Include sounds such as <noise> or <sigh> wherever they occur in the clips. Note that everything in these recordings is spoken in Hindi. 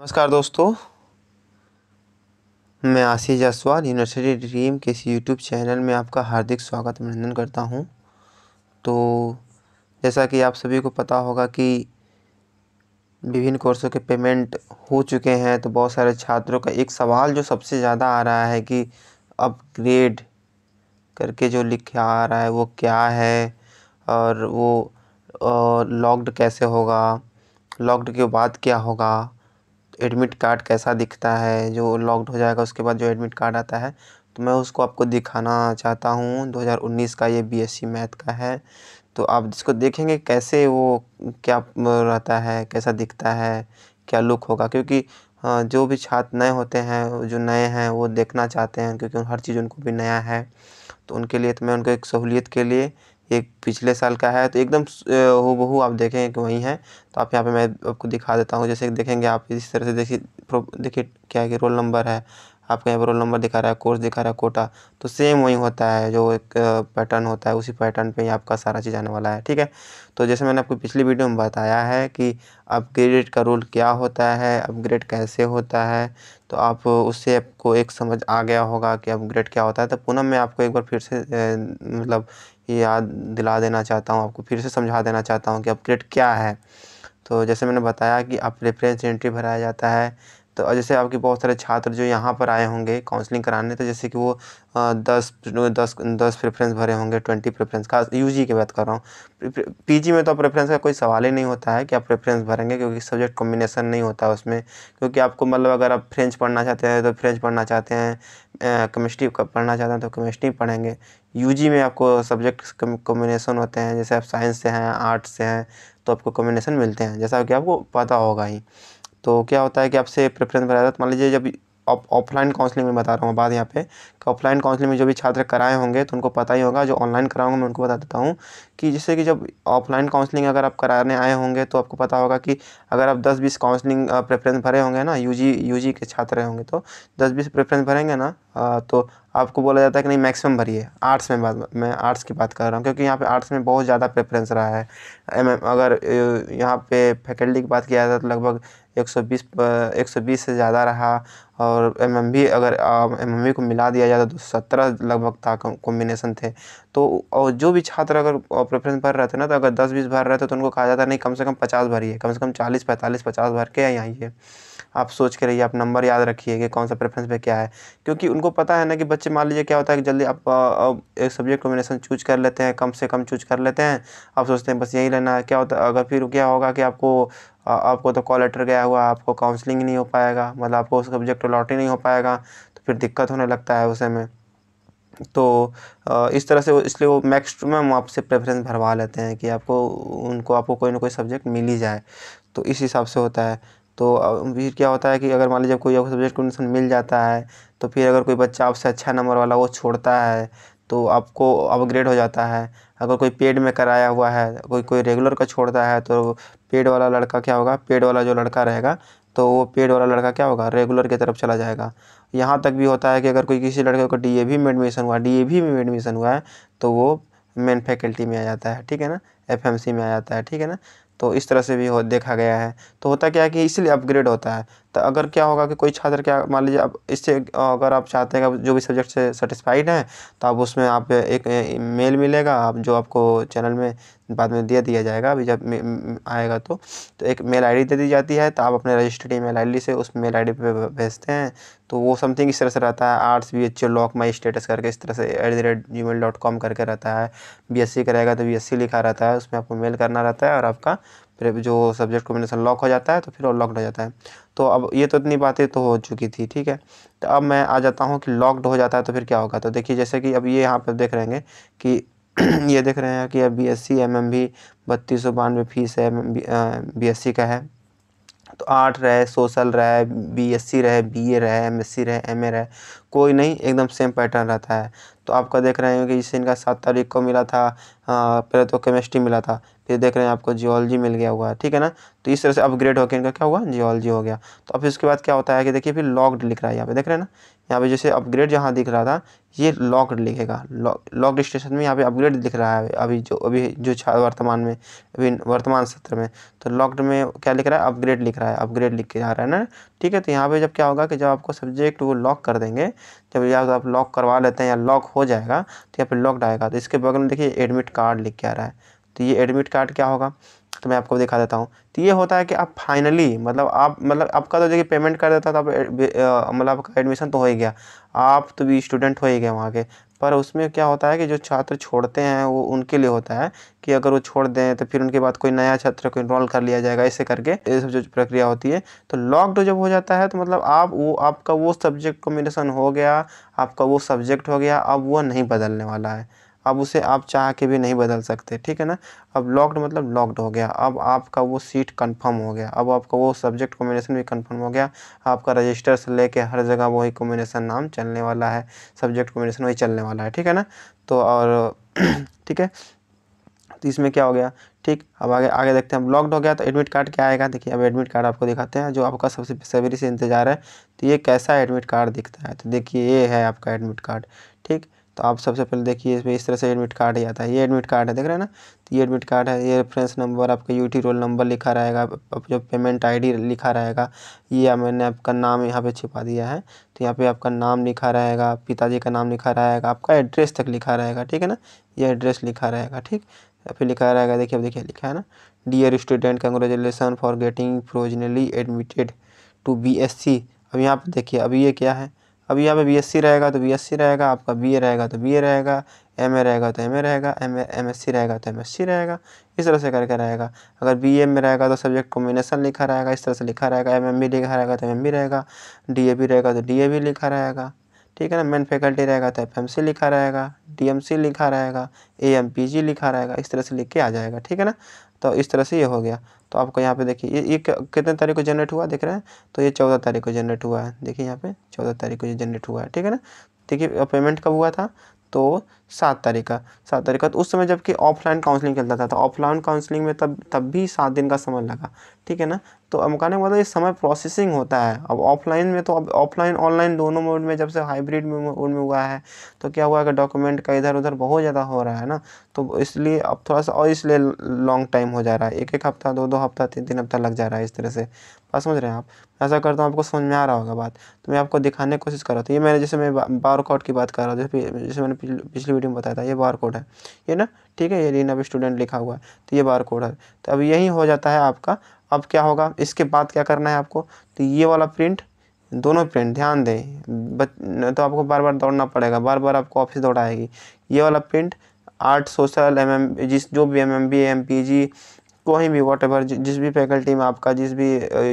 नमस्कार दोस्तों मैं आशीष जायसवाल यूनिवर्सिटी ड्रीम के इस यूट्यूब चैनल में आपका हार्दिक स्वागत अभिनंदन करता हूं तो जैसा कि आप सभी को पता होगा कि विभिन्न कोर्सों के पेमेंट हो चुके हैं तो बहुत सारे छात्रों का एक सवाल जो सबसे ज़्यादा आ रहा है कि अपग्रेड करके जो लिखा आ रहा है वो क्या है और वो लॉक्ड कैसे होगा लॉक्ड के बाद क्या होगा एडमिट कार्ड कैसा दिखता है जो लॉक्ड हो जाएगा उसके बाद जो एडमिट कार्ड आता है तो मैं उसको आपको दिखाना चाहता हूँ 2019 का ये बीएससी मैथ का है तो आप इसको देखेंगे कैसे वो क्या रहता है कैसा दिखता है क्या लुक होगा क्योंकि हाँ, जो भी छात्र नए होते हैं जो नए हैं वो देखना चाहते हैं क्योंकि हर चीज़ उनको भी नया है तो उनके लिए तो मैं उनको एक सहूलियत के लिए एक पिछले साल का है तो एकदम हो हूबहू आप देखें कि वही है तो आप यहाँ पे मैं आपको दिखा देता हूँ जैसे देखेंगे आप इस तरह से देखिए देखिए क्या है कि रोल नंबर है आपका यहाँ पर रोल नंबर दिखा रहा है कोर्स दिखा रहा है कोटा तो सेम वही होता है जो एक पैटर्न होता है उसी पैटर्न पे ही आपका सारा चीज़ आने वाला है ठीक है तो जैसे मैंने आपको पिछली वीडियो में बताया है कि अपग्रेड का रोल क्या होता है अपग्रेड कैसे होता है तो आप उससे आपको एक समझ आ गया होगा कि अपग्रेड क्या होता है तो पुनः मैं आपको एक बार फिर से मतलब याद दिला देना चाहता हूँ आपको फिर से समझा देना चाहता हूँ कि अपग्रेड क्या है तो जैसे मैंने बताया कि आप रेफरेंस एंट्री भराया जाता है तो जैसे आपके बहुत सारे छात्र जो यहाँ पर आए होंगे काउंसलिंग कराने तो जैसे कि वो दस दस दस प्रेफरेंस भरे होंगे ट्वेंटी प्रेफरेंस का जी की बात कर रहा हूँ जी में तो प्रेफरेंस का कोई सवाल ही नहीं होता है कि आप प्रेफरेंस भरेंगे क्योंकि सब्जेक्ट कॉम्बिनेशन नहीं होता उसमें क्योंकि आपको मतलब अगर आप फ्रेंच पढ़ना चाहते हैं तो फ्रेंच पढ़ना चाहते हैं केमिस्ट्री पढ़ना चाहते हैं तो केमिस्ट्री पढ़ेंगे जी में आपको सब्जेक्ट कॉम्बिनेशन होते हैं जैसे आप साइंस से हैं आर्ट्स से हैं तो आपको कॉम्बिनेशन मिलते हैं जैसा कि आपको पता होगा ही तो क्या होता है कि आपसे प्रेफरेंस बनाया जाता है तो मान लीजिए जब ऑफलाइन काउंसलिंग में बता रहा हूँ बात यहाँ पे कि ऑफलाइन काउंसलिंग में जो भी छात्र कराए होंगे तो उनको पता ही होगा जो ऑनलाइन कराऊंगा मैं उनको बता देता हूँ कि जैसे कि जब ऑफलाइन काउंसलिंग अगर आप कराने आए होंगे तो आपको पता होगा कि अगर आप 10-20 काउंसलिंग प्रेफरेंस भरे होंगे ना यूजी यूजी के छात्र होंगे तो दस बीस प्रेफरेंस भरेंगे ना तो आपको बोला जाता है कि नहीं मैक्सिमम भरिए आर्ट्स में बात मैं आर्ट्स की बात कर रहा हूँ क्योंकि यहाँ पे आर्ट्स में बहुत ज़्यादा प्रेफरेंस रहा है एम अगर यहाँ पे फैकल्टी की बात किया जाए तो लगभग एक सौ बीस एक सौ बीस से ज़्यादा रहा और एम एम बी अगर एम एम बी को मिला दिया जाए तो सत्रह लगभग था कॉम्बिनेशन थे तो और जो भी छात्र अगर प्रेफरेंस भर रहे थे ना तो अगर दस बीस भर रहे थे तो उनको कहा जाता नहीं कम से कम पचास भरिए कम से कम चालीस पैंतालीस पचास भर के आइए आप सोच के रहिए आप नंबर याद रखिए कि कौन सा प्रेफरेंस पे क्या है क्योंकि उनको पता है ना कि बच्चे मान लीजिए क्या होता है कि जल्दी आप एक सब्जेक्ट कॉम्बिनेशन चूज कर लेते हैं कम से कम चूज कर लेते हैं आप सोचते हैं बस यही लेना है क्या होता है अगर फिर क्या होगा कि आपको आपको तो कॉल लेटर गया हुआ आपको काउंसलिंग नहीं हो पाएगा मतलब आपको सब्जेक्ट अलॉट ही नहीं हो पाएगा तो फिर दिक्कत होने लगता है उसे में तो इस तरह से वो इसलिए वो मैक्सिमम आपसे प्रेफरेंस भरवा लेते हैं कि आपको उनको आपको कोई ना कोई सब्जेक्ट मिल ही जाए तो इस हिसाब से होता है तो फिर क्या होता है कि अगर मान लीजिए कोई और सब्जेक्ट एडमिशन मिल जाता है तो फिर अगर कोई बच्चा आपसे अच्छा नंबर वाला वो छोड़ता है तो आपको अपग्रेड हो जाता है अगर कोई पेड में कराया हुआ है कोई कोई रेगुलर का छोड़ता है तो पेड वाला लड़का क्या होगा पेड वाला जो लड़का रहेगा तो वो पेड वाला लड़का क्या होगा रेगुलर की तरफ चला जाएगा यहाँ तक भी होता है कि अगर कोई किसी लड़के को डी में एडमिशन हुआ डी में एडमिशन हुआ है तो वो मेन फैकल्टी में आ जाता है ठीक है ना एफ में आ जाता है ठीक है ना तो इस तरह से भी हो देखा गया है तो होता क्या है कि इसलिए अपग्रेड होता है तो अगर क्या होगा कि कोई छात्र क्या मान लीजिए अब इससे अगर आप चाहते हैं कि जो भी सब्जेक्ट से सेटिस्फाइड हैं तो आप उसमें आप एक मेल मिलेगा आप जो आपको चैनल में बाद में दे दिया जाएगा अभी जब आएगा तो तो एक मेल आईडी दे दी जाती है तो आप अपने रजिस्टर्ड ई मेल आई से उस मेल आईडी पे भेजते हैं तो वो समथिंग इस तरह से रहता है arts B H lock my status करके इस तरह से at the rate Gmail dot com करके रहता है बी एस सी करेगा तो बी एस सी लिखा रहता है उसमें आपको मेल करना रहता है और आपका फिर जो सब्जेक्ट कॉम्बिनेशन लॉक हो जाता है तो फिर वो लॉक्ड हो जाता है तो अब ये तो इतनी बातें तो हो चुकी थी ठीक है तो अब मैं आ जाता हूँ कि लॉक्ड हो जाता है तो फिर क्या होगा तो देखिए जैसे कि अब ये यहाँ पर देख रहेंगे कि <clears throat> ये देख रहे हैं कि अब B S C M M बत्तीस सौ बानवे फीस है बी एस सी का है तो आर्ट रहे सोशल रहे बी एस सी रहे बी ए रहे एम एस सी रहे एम ए रहे कोई नहीं एकदम सेम पैटर्न रहता है तो आपका देख रहे हैं कि जिससे इनका सात तारीख को मिला था पहले तो केमिस्ट्री मिला था फिर देख रहे हैं आपको जियोलॉजी मिल गया हुआ है ठीक है ना तो इस तरह से अपग्रेड होकर इनका क्या हुआ जियोलॉजी हो गया तो अब इसके बाद क्या होता है कि देखिए फिर लॉकड लिख रहा है यहाँ पे देख रहे हैं ना यहाँ पे जैसे अपग्रेड जहाँ दिख रहा था ये लॉकड लिखेगा लॉक स्टेशन में यहाँ पे अपग्रेड दिख रहा है अभी जो अभी जो वर्तमान में अभी वर्तमान सत्र में तो लॉकड में क्या लिख रहा है अपग्रेड लिख रहा है अपग्रेड लिख के जा रहा है ना ठीक है तो यहाँ पे जब क्या होगा कि जब आपको सब्जेक्ट वो लॉक कर देंगे जब या तो आप लॉक करवा लेते हैं या लॉक हो जाएगा तो यहाँ पर लॉकड आएगा तो इसके बगल में देखिए एडमिट कार्ड लिख के आ रहा है तो ये एडमिट कार्ड क्या होगा तो मैं आपको दिखा देता हूँ तो ये होता है कि आप फाइनली मतलब आप मतलब आपका तो देखिए पेमेंट कर देता था मतलब आपका एडमिशन तो हो ही गया आप तो भी स्टूडेंट हो ही गए वहाँ के पर उसमें क्या होता है कि जो छात्र छोड़ते हैं वो उनके लिए होता है कि अगर वो छोड़ दें तो फिर उनके बाद कोई नया छात्र को इनरोल कर लिया जाएगा ऐसे करके ये सब जो प्रक्रिया होती है तो लॉकड जब हो जाता है तो मतलब आप वो आपका वो सब्जेक्ट कॉम्बिनेशन हो गया आपका वो सब्जेक्ट हो गया अब वो नहीं बदलने वाला है अब उसे आप चाह के भी नहीं बदल सकते ठीक है ना अब लॉक्ड मतलब लॉक्ड हो गया अब आपका वो सीट कंफर्म हो गया अब आपका वो सब्जेक्ट कॉम्बिनेशन भी कंफर्म हो गया आपका रजिस्टर से लेके हर जगह वही कॉम्बिनेशन नाम चलने वाला है सब्जेक्ट कॉम्बिनेशन वही चलने वाला है ठीक है ना तो और <clears throat> ठीक है तो इसमें क्या हो गया ठीक अब आगे आगे देखते हैं अब लॉक्ड हो गया तो एडमिट कार्ड क्या आएगा देखिए अब एडमिट कार्ड आपको दिखाते हैं जो आपका सबसे सवेरी से इंतजार है तो ये कैसा एडमिट कार्ड दिखता है तो देखिए ये है आपका एडमिट कार्ड ठीक तो आप सबसे पहले देखिए इसमें इस तरह से एडमिट कार्ड आता है ये एडमिट कार्ड है देख रहे हैं ना तो ये एडमिट कार्ड है ये रेफरेंस नंबर आपका यूटी रोल नंबर लिखा रहेगा जो पेमेंट आईडी लिखा रहेगा ये मैंने आपका नाम यहाँ पे छिपा दिया है तो यहाँ पे आपका नाम लिखा रहेगा पिताजी का नाम लिखा रहेगा आपका एड्रेस तक लिखा रहेगा ठीक है ना ये एड्रेस लिखा रहेगा ठीक फिर लिखा रहेगा देखिए अब देखिए लिखा है ना dear student congratulation for getting provisionally admitted to B S C अब यहाँ पर देखिए अब ये क्या है अब यहाँ पे बी एस सी रहेगा तो बी एस सी रहेगा आपका बी ए रहेगा तो बी ए रहेगा एम ए रहेगा तो एम ए रहेगा एम एम एस सी रहेगा तो एम एस सी रहेगा इस तरह से करके रहेगा अगर बी ए में रहेगा तो सब्जेक्ट कॉम्बिनेशन लिखा रहेगा इस तरह से लिखा रहेगा एम एम बी लिखा रहेगा तो एम एम बी रहेगा डी ए बी रहेगा तो डी ए बी लिखा रहेगा ठीक है ना मेन फैकल्टी रहेगा तो एफ लिखा रहेगा डी लिखा रहेगा ए लिखा रहेगा इस तरह से लिख के आ जाएगा ठीक है ना तो इस तरह से ये हो गया तो आपको यहाँ पे देखिए ये ये कितने तारीख को जनरेट हुआ देख रहे हैं तो ये चौदह तारीख को जनरेट हुआ है देखिए यहाँ पे चौदह तारीख को ये जनरेट हुआ है ठीक है ना देखिए पेमेंट कब हुआ था तो सात तारीख का सात तारीख का तो उस समय जबकि ऑफलाइन काउंसलिंग चलता था तो ऑफलाइन काउंसलिंग में तब तब भी सात दिन का समय लगा ठीक है ना तो अब कहने का मतलब ये समय प्रोसेसिंग होता है अब ऑफलाइन में तो अब ऑफलाइन ऑनलाइन दोनों मोड में जब से हाइब्रिड मोड में हुआ है तो क्या हुआ है कि डॉक्यूमेंट का इधर उधर बहुत ज़्यादा हो रहा है ना तो इसलिए अब थोड़ा सा और इसलिए लॉन्ग टाइम हो जा रहा है एक एक हफ्ता दो दो हफ्ता तीन तीन हफ्ता लग जा रहा है इस तरह से बस समझ रहे हैं आप ऐसा करता हूँ आपको समझ में आ रहा होगा बात तो मैं आपको दिखाने की कोशिश कर रहा था ये मैंने जैसे मैं बार कोड की बात कर रहा था जैसे मैंने पिछली वीडियो में बताया था ये बार कोड है ये ना ठीक है ये रीन अब स्टूडेंट लिखा हुआ है तो ये बार कोड है तो अब यही हो जाता है आपका अब क्या होगा इसके बाद क्या करना है आपको तो ये वाला प्रिंट दोनों प्रिंट ध्यान दें बच तो आपको बार बार दौड़ना पड़ेगा बार बार आपको ऑफिस दौड़ाएगी ये वाला print art social M M जिस जो भी M M B M P G कोई भी वॉट एवर जिस भी फैकल्टी में आपका जिस भी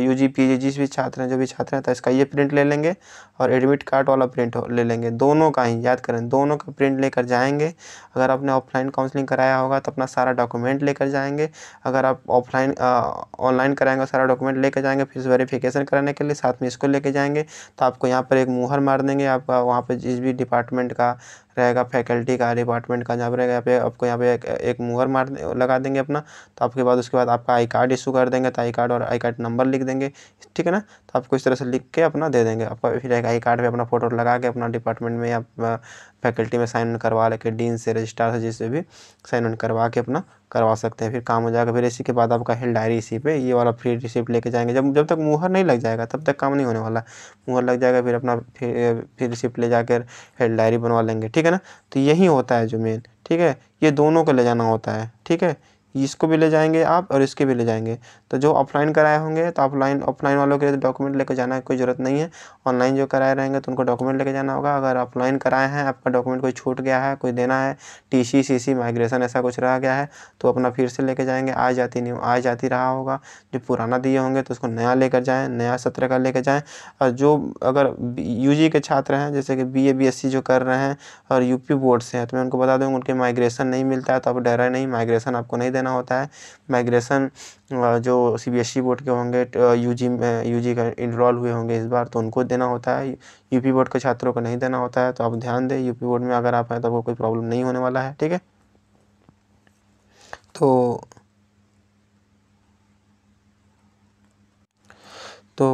यू जी पी जिस भी छात्र हैं जो भी छात्र हैं तो इसका ये प्रिंट ले लेंगे और एडमिट कार्ड वाला प्रिंट ले लेंगे दोनों का ही याद करें दोनों का प्रिंट लेकर जाएंगे अगर आपने ऑफलाइन काउंसलिंग कराया होगा तो अपना सारा डॉक्यूमेंट लेकर जाएंगे अगर आप ऑफलाइन ऑनलाइन कराएंगे तो सारा डॉक्यूमेंट लेकर जाएंगे फिर वेरीफिकेशन कराने के लिए साथ में इसको लेकर जाएंगे तो आपको यहाँ पर एक मुहर मार देंगे आपका वहाँ पर जिस भी डिपार्टमेंट का रहेगा फैकल्टी का डिपार्टमेंट का जहाँ पर रहेगा यहाँ पे आपको यहाँ पे एक, एक मुहर मार लगा देंगे अपना तो आपके बाद उसके बाद आपका आई कार्ड इशू कर देंगे तो आई कार्ड और आई कार्ड नंबर लिख देंगे ठीक है ना तो आपको इस तरह से लिख के अपना दे देंगे आपका फिर एक आई कार्ड पर अपना फोटो लगा के अपना डिपार्टमेंट में या फैकल्टी में साइन इन करवा लेके डीन से रजिस्ट्रार से जिससे भी साइन इन करवा के अपना करवा सकते हैं फिर काम हो जाएगा फिर इसी के बाद आपका हेल डायरी इसी पे ये वाला फ्री रिसिप्ट लेके जाएंगे जब जब तक मुहर नहीं लग जाएगा तब तक काम नहीं होने वाला मुहर लग जाएगा फिर अपना फिर रिसिप्ट ले जाकर हेल डायरी बनवा लेंगे ठीक है ना तो यही होता है जो मेन ठीक है ये दोनों को ले जाना होता है ठीक है इसको भी ले जाएंगे आप और इसके भी ले जाएंगे तो जो ऑफलाइन कराए होंगे तो ऑफलाइन ऑफलाइन वालों के लिए डॉक्यूमेंट तो लेकर जाना कोई ज़रूरत नहीं है ऑनलाइन जो कराए रहेंगे तो उनको डॉक्यूमेंट लेकर जाना होगा अगर ऑफलाइन कराए हैं आपका डॉक्यूमेंट कोई छूट गया है कोई देना है टी सी सी सी माइग्रेशन ऐसा कुछ रह गया है तो अपना फिर से लेके जाएंगे आ जाती नहीं आ जाती रहा होगा जो पुराना दिए होंगे तो उसको नया लेकर जाएँ नया सत्र का लेकर जाएँ और जो अगर यू के छात्र हैं जैसे कि B A B S C जो कर रहे हैं और यूपी बोर्ड से हैं तो मैं उनको बता दूँगा उनके माइग्रेशन नहीं मिलता है तो आप डरा नहीं माइग्रेशन आपको नहीं देना देना होता है माइग्रेशन जो C B S E board के होंगे यू जी में यू जी का इनरोल हुए होंगे इस बार तो उनको देना होता है यू पी बोर्ड के छात्रों को नहीं देना होता है तो आप ध्यान दें यू पी बोर्ड में अगर आप हैं तो आपको कोई प्रॉब्लम नहीं होने वाला है ठीक है तो तो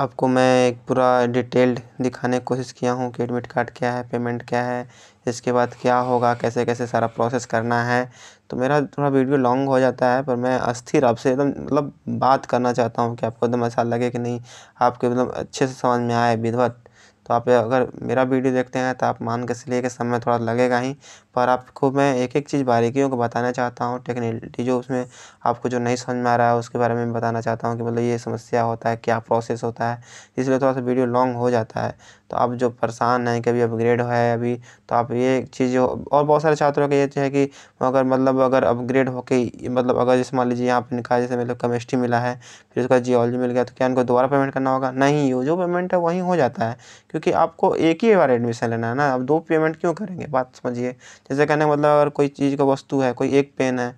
आपको मैं एक पूरा डिटेल्ड दिखाने की कोशिश किया हूँ कि एडमिट कार्ड क्या है पेमेंट क्या है इसके बाद क्या होगा कैसे कैसे सारा प्रोसेस करना है तो मेरा थोड़ा वीडियो लॉन्ग हो जाता है पर मैं अस्थिर आपसे एकदम मतलब बात करना चाहता हूँ कि आपको एकदम ऐसा अच्छा लगे कि नहीं आपके मतलब अच्छे से समझ में आए विधवत तो आप अगर मेरा वीडियो देखते हैं तो आप मान के चलिए कि समय थोड़ा लगेगा ही पर आपको मैं एक एक चीज़ बारीकियों को बताना चाहता हूँ टेक्निलिटी जो उसमें आपको जो नहीं समझ में आ रहा है उसके बारे में बताना चाहता हूँ कि मतलब ये समस्या होता है क्या प्रोसेस होता है इसलिए थोड़ा सा वीडियो लॉन्ग हो जाता है तो आप जो परेशान हैं कभी अपग्रेड है अभी तो आप ये चीज़ और बहुत सारे छात्रों का ये है कि अगर मतलब अगर अपग्रेड होके मतलब अगर जैसे मान लीजिए यहाँ पर निकाल जैसे मतलब केमिस्ट्री मिला है फिर उसका जियोलॉजी मिल गया तो क्या उनको दोबारा पेमेंट करना होगा नहीं जो पेमेंट है वहीं हो जाता है क्योंकि आपको एक ही बार एडमिशन लेना है ना आप दो पेमेंट क्यों करेंगे बात समझिए जैसे कहने का मतलब अगर कोई चीज़ का वस्तु है कोई एक पेन है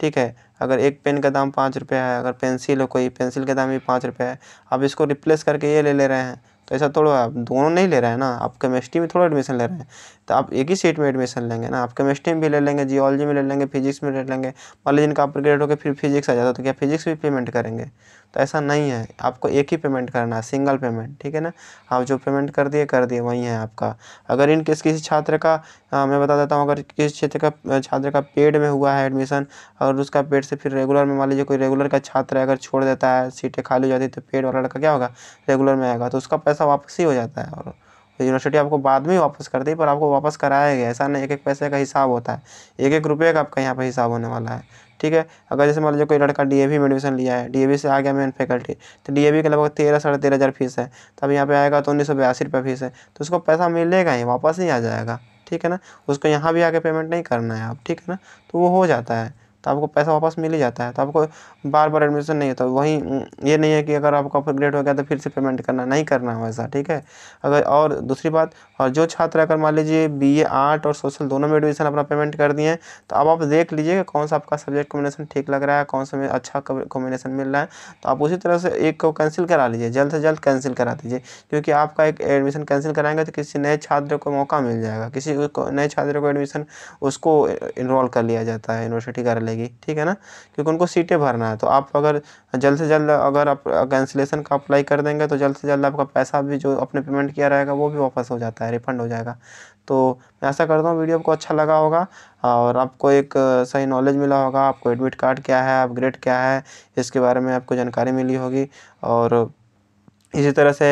ठीक है अगर एक पेन का दाम पाँच रुपये है अगर पेंसिल है कोई पेंसिल का दाम भी पाँच रुपये है आप इसको रिप्लेस करके ये ले ले रहे हैं तो ऐसा थोड़ा आप दोनों नहीं ले रहे हैं ना आप केमिस्ट्री में थोड़ा एडमिशन ले रहे हैं तो आप एक ही सीट में एडमिशन लेंगे ना आप केमिस्ट्री में भी ले लेंगे जियोलॉजी में ले लेंगे फिजिक्स में ले लेंगे मान लीजिए इनका अपर ग्रेड होकर फिर फिजिक्स आ जाता तो क्या फिजिक्स भी पेमेंट करेंगे तो ऐसा नहीं है आपको एक ही पेमेंट करना है सिंगल पेमेंट ठीक है ना आप जो पेमेंट कर दिए कर दिए वहीं है आपका अगर इन किस किसी छात्र का आ, हाँ, मैं बता देता हूँ अगर किस क्षेत्र का छात्र का पेड में हुआ है एडमिशन और उसका पेड से फिर रेगुलर में मान लीजिए कोई रेगुलर का छात्र अगर छोड़ देता है सीटें खाली हो जाती तो पेड वाला लड़का क्या होगा रेगुलर में आएगा तो उसका पैसा वापसी हो जाता है और तो यूनिवर्सिटी आपको बाद में वापस कर दी पर आपको वापस कराया गया ऐसा नहीं एक एक पैसे का हिसाब होता है एक एक रुपये का आपका यहाँ पर हिसाब होने वाला है ठीक है अगर जैसे मान लीजिए कोई लड़का डीएवी में एडमिशन लिया है डीएवी से आ गया मेन फैकल्टी तो डीएवी के लगभग तेरह साढ़े तेरह हज़ार फीस है तब यहाँ पे आएगा तो उन्नीस सौ बयासी रुपये फीस है तो उसको पैसा मिलेगा ही वापस ही आ जाएगा ठीक है ना उसको यहाँ भी आके पेमेंट नहीं करना है आप ठीक है ना तो वो हो जाता है तो आपको पैसा वापस मिल ही जाता है तो आपको बार बार एडमिशन नहीं होता वहीं ये नहीं है कि अगर आपका अपग्रेड हो गया तो फिर से पेमेंट करना नहीं करना है वैसा ठीक है अगर और दूसरी बात और जो छात्र अगर मान लीजिए बीए आर्ट और सोशल दोनों में एडमिशन अपना पेमेंट कर दिए हैं तो अब आप देख लीजिएगा कौन सा आपका सब्जेक्ट कॉम्बिनेशन ठीक लग रहा है कौन सा में अच्छा कॉम्बिनेशन मिल रहा है तो आप उसी तरह से एक को कैंसिल करा लीजिए जल्द से जल्द कैंसिल करा दीजिए क्योंकि आपका एक एडमिशन कैंसिल कराएंगे तो किसी नए छात्र को मौका मिल जाएगा किसी नए छात्र को एडमिशन उसको इनरोल कर लिया जाता है यूनिवर्सिटी कर लेगी ठीक है ना क्योंकि उनको सीटें भरना है तो आप अगर जल्द से जल्द अगर आप कैंसिलेशन का अप्लाई कर देंगे तो जल्द से जल्द आपका पैसा भी जो अपने पेमेंट किया रहेगा वो भी वापस हो जाता है जाएगा रिफ़ंड हो जाएगा तो मैं ऐसा करता हूँ वीडियो आपको अच्छा लगा होगा और आपको एक सही नॉलेज मिला होगा आपको एडमिट कार्ड क्या है अपग्रेड क्या है इसके बारे में आपको जानकारी मिली होगी और इसी तरह से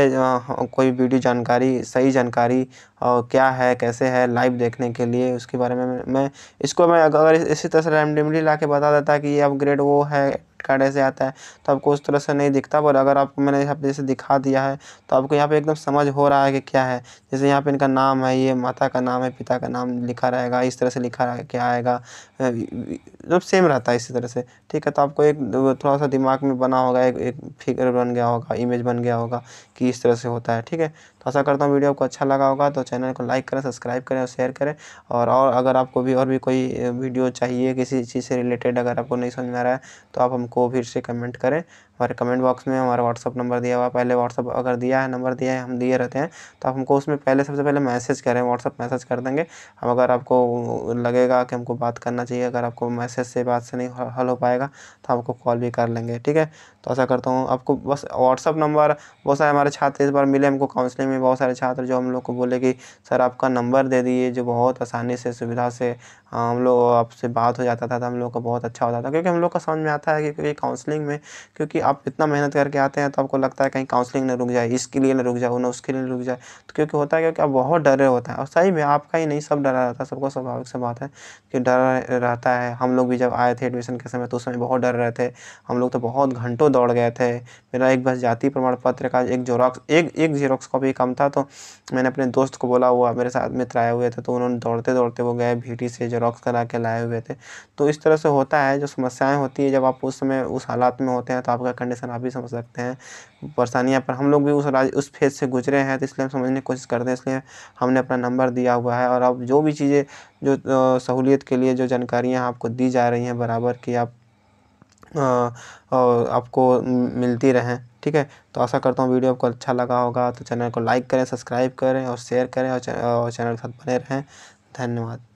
कोई वीडियो जानकारी सही जानकारी और क्या है कैसे है लाइव देखने के लिए उसके बारे में मैं इसको मैं अगर इसी तरह से रेमडेमली ला के बता देता कि ये अपग्रेड वो है कार्ड ऐसे आता है तो आपको उस तरह से नहीं दिखता पर अगर आपको मैंने यहाँ पे जैसे दिखा दिया है तो आपको यहाँ पे एकदम समझ हो रहा है कि क्या है जैसे यहाँ पे इनका नाम है ये माता का नाम है पिता का नाम लिखा रहेगा इस तरह से लिखा रहेगा क्या आएगा मतलब सेम रहता है इसी तरह से ठीक है तो आपको एक थोड़ा सा दिमाग में बना होगा एक एक फिगर बन गया होगा इमेज बन गया होगा कि इस तरह से होता है ठीक है आशा करता हूँ वीडियो आपको अच्छा लगा होगा तो चैनल को लाइक करें सब्सक्राइब करें और शेयर करें और और अगर आपको भी और भी कोई वीडियो चाहिए किसी चीज़ से रिलेटेड अगर आपको नहीं समझ में आ रहा है तो आप हमको फिर से कमेंट करें हमारे कमेंट बॉक्स में हमारा व्हाट्सअप नंबर दिया हुआ पहले व्हाट्सअप अगर दिया है नंबर दिया है हम दिए रहते हैं तो आप हमको उसमें पहले सबसे पहले मैसेज करें व्हाट्सअप मैसेज कर देंगे हम अगर आपको लगेगा कि हमको बात करना चाहिए अगर आपको मैसेज से बात से नहीं हल हो पाएगा तो आपको कॉल भी कर लेंगे ठीक है तो ऐसा करता हूँ आपको बस व्हाट्सअप नंबर बहुत सारे हमारे छात्र इस बार मिले हमको काउंसलिंग में बहुत सारे छात्र जो हम लोग को बोले कि सर आपका नंबर दे दिए जो बहुत आसानी से सुविधा से हाँ, हम लोग आपसे बात हो जाता था तो हम लोग का बहुत अच्छा होता था क्योंकि हम लोग का समझ में आता है कि क्योंकि काउंसलिंग में क्योंकि आप इतना मेहनत करके आते हैं तो आपको लगता है कहीं काउंसलिंग ना रुक जाए इसके लिए ना रुक जाए ना उसके लिए रुक जाए तो क्योंकि होता है क्योंकि आप बहुत डरे होता है और सही में आपका ही नहीं सब डरा रहता है सबको स्वाभाविक से बात है कि डर रहता है हम लोग भी जब आए थे एडमिशन के समय तो उस समय बहुत डर रहे थे हम लोग तो बहुत घंटों दौड़ गए थे मेरा एक बस जाति प्रमाण पत्र का एक जेरोक्स एक एक जेरोक्स कॉपी कम था तो मैंने अपने दोस्त को बोला हुआ मेरे साथ मित्र आए हुए थे तो उन्होंने दौड़ते दौड़ते वो गए भीटी से जेरोक्स करा के लाए हुए थे तो इस तरह से होता है जो समस्याएँ होती है जब आप उस समय उस हालात में होते हैं तो आपका कंडीशन आप भी समझ सकते हैं परेशानियाँ पर हम लोग भी उस राज उस फेज से गुजरे हैं तो इसलिए हम समझने की कोशिश करते हैं इसलिए हमने अपना नंबर दिया हुआ है और अब जो भी चीज़ें जो सहूलियत के लिए जो जानकारियाँ आपको दी जा रही हैं बराबर कि आप आपको मिलती रहें ठीक है तो आशा करता हूँ वीडियो आपको अच्छा लगा होगा तो चैनल को लाइक करें सब्सक्राइब करें और शेयर करें और चैनल के साथ बने रहें धन्यवाद